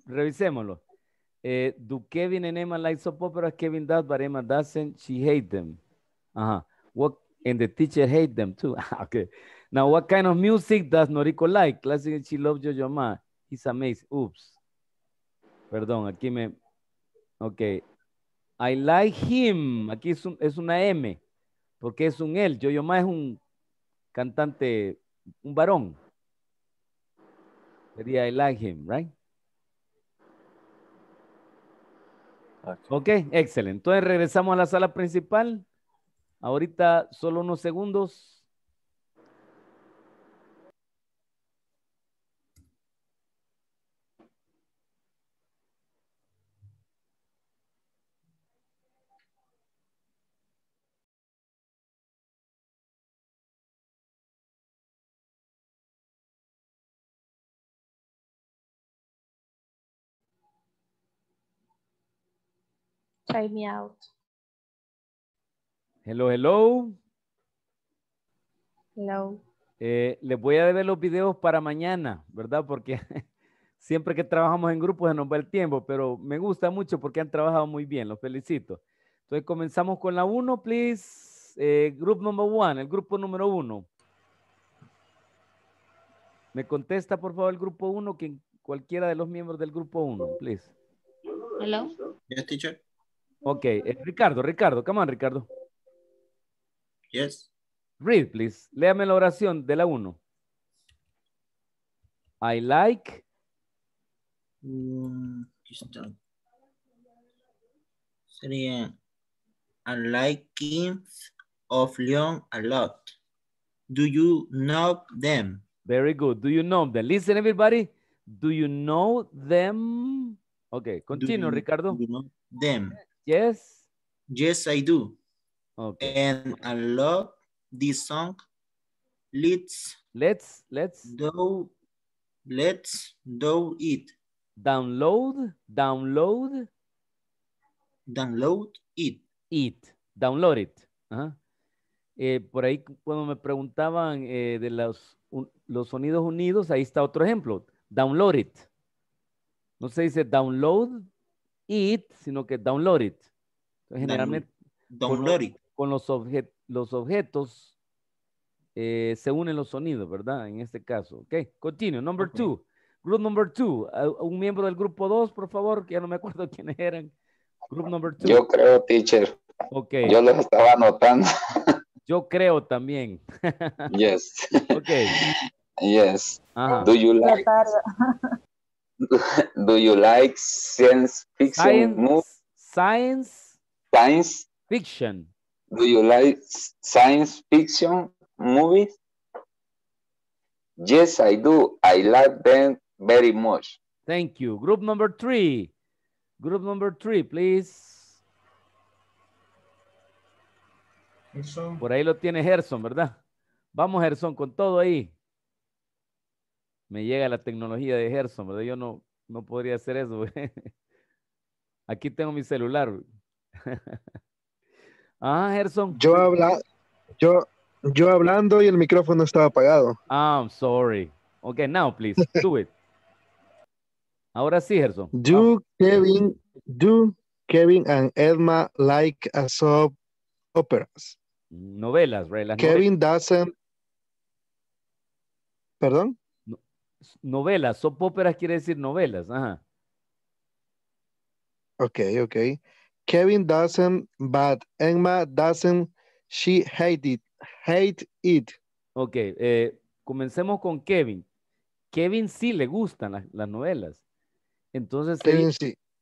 revisémoslo. Eh, do Kevin and Emma like soap operas? Kevin does, but Emma doesn't. She hate them. Ajá. What and the teacher hate them too. <laughs> Ah, okay. Now, what kind of music does Noriko like? Classic. She loves Jojo Ma. He's amazing. Oops. Perdón, aquí me. Ok. I like him. Aquí es una M porque es un él. yo es un cantante, un varón. Sería I like him, right? Ok, excelente. Entonces regresamos a la sala principal. Ahorita solo unos segundos. me out. Hello, hello. Hello. Eh, les voy a deber los videos para mañana, ¿verdad? Porque <laughs> siempre que trabajamos en grupos se nos va el tiempo, pero me gusta mucho porque han trabajado muy bien, los felicito. Entonces comenzamos con la 1, please. Eh, group number one, el grupo número uno. Me contesta, por favor, el grupo 1, quien, cualquiera de los miembros del grupo 1, please. Hello. Yes, teacher. Ok, eh, Ricardo, Ricardo, come on, Ricardo. Yes. Read, please. Léame la oración de la 1. I like. Um, I like kings of Leon a lot. Do you know them? Very good. Do you know them? Listen, everybody. Do you know them? Okay, continue, Ricardo. Do you know them. Yes. Yes, I do. Okay. And I love this song. Let's. Let's. Let's. Do. Let's do it. Download. Download. Download it. It. Download it. Eh, por ahí cuando me preguntaban eh, de los, los sonidos unidos, ahí está otro ejemplo. Download it. No se dice download, it, sino que download it. generalmente con, los, los objetos eh, se unen los sonidos, ¿verdad? En este caso. Ok, continue. Number two. Group number two. un miembro del grupo dos, por favor, que ya no me acuerdo <laughs> quiénes eran. Group number two. Yo creo, teacher. Ok. Yo los estaba anotando. <laughs> Yo creo también. yes. <laughs> Ok. Yes. Do you like? Do you like science fiction movies? Science. Science. Fiction. Do you like science fiction movies? Yes, I do. I like them very much. Thank you. Group number three. Group number three, please. Por ahí lo tiene Gerson, ¿verdad? Vamos, Gerson, con todo ahí me llega la tecnología de Gerson, ¿verdad? Yo no, no podría hacer eso. <laughs> Aquí tengo mi celular. <laughs> Ah, Gerson. Yo habla, yo, yo hablando y el micrófono estaba apagado. Ah, I'm sorry. Okay, now please, do it. <laughs> Ahora sí, Gerson. Do Kevin, do Kevin and Edma like a sub operas? Novelas, ¿verdad? Kevin doesn't. Perdón novelas, soap óperas quiere decir novelas, Ok, ok. Kevin doesn't, but Emma doesn't, she hate it. Hate it. Ok, eh, comencemos con Kevin. Kevin sí le gustan las, novelas. Entonces, Kevin,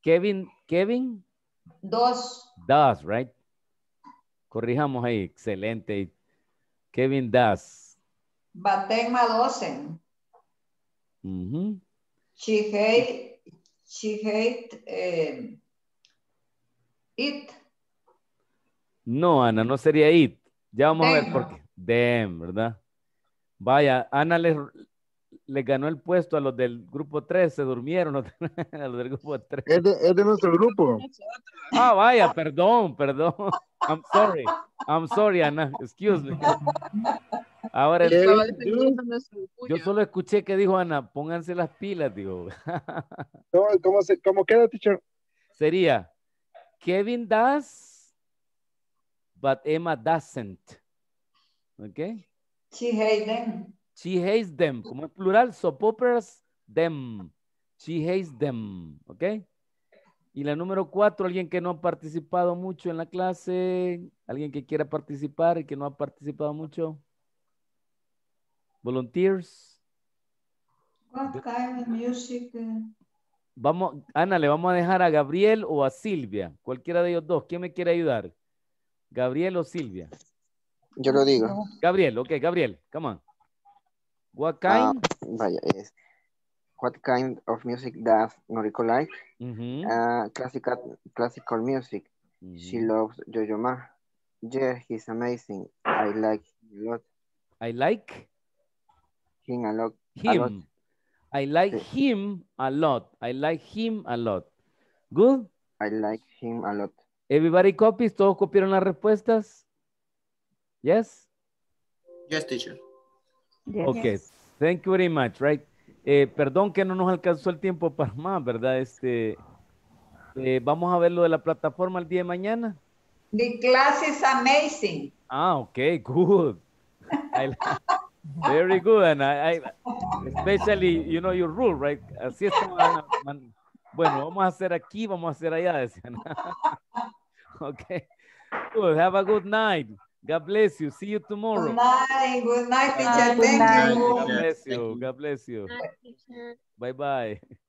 Kevin, Kevin. Dos. Does, right? Corrijamos ahí, excelente. Kevin does. But Emma doesn't. She hate, she hate eh, it. No, Ana, no sería it. Ya vamos a ver por qué. ¿verdad? Vaya, Ana le ganó el puesto a los del grupo 3, se durmieron <laughs> a los del grupo 3. es de nuestro grupo. Ah, vaya, perdón, perdón. I'm sorry. I'm sorry, Ana. Excuse me. <laughs> Ahora, yo, solo escuché que dijo Ana, pónganse las pilas, digo. <laughs> ¿Cómo, queda, teacher? Sería, Kevin does, but Emma doesn't. ¿Ok? She hates them. She hates them. Como es plural, so poppers, them. She hates them. ¿Ok? Y la número cuatro, alguien que no ha participado mucho en la clase, alguien que quiera participar y que no ha participado mucho. Volunteers. What kind of music? Eh. Vamos, Ana, le vamos a dejar a Gabriel o a Silvia, cualquiera de ellos dos. ¿Quién me quiere ayudar? Gabriel o Silvia. Yo lo digo. Gabriel, ok, Gabriel, come on. What ah, kind? vaya, es, what kind of music does Noriko like? uh, ah, classical, classical music. She loves Jojo Ma. Yeah, he's amazing. I like him a lot. I like? Him I like him a lot. I like him a lot. Good? I like him a lot. Everybody copies? ¿Todos copiaron las respuestas? Yes? Yes, teacher. Okay. Thank you very much, right? Eh, perdón que no nos alcanzó el tiempo para más, ¿verdad? Este, eh, vamos a ver lo de la plataforma el día de mañana. The class is amazing. Ah, ok, good. I, Very good, and I, I, especially, you know, your rule, right? Así Bueno, vamos a hacer aquí, vamos a hacer allá, decían. <laughs> okay. Good. Have a good night. God bless you. See you tomorrow. Good night. Good night, teacher. Thank you. God bless you. God bless you. Bye-bye.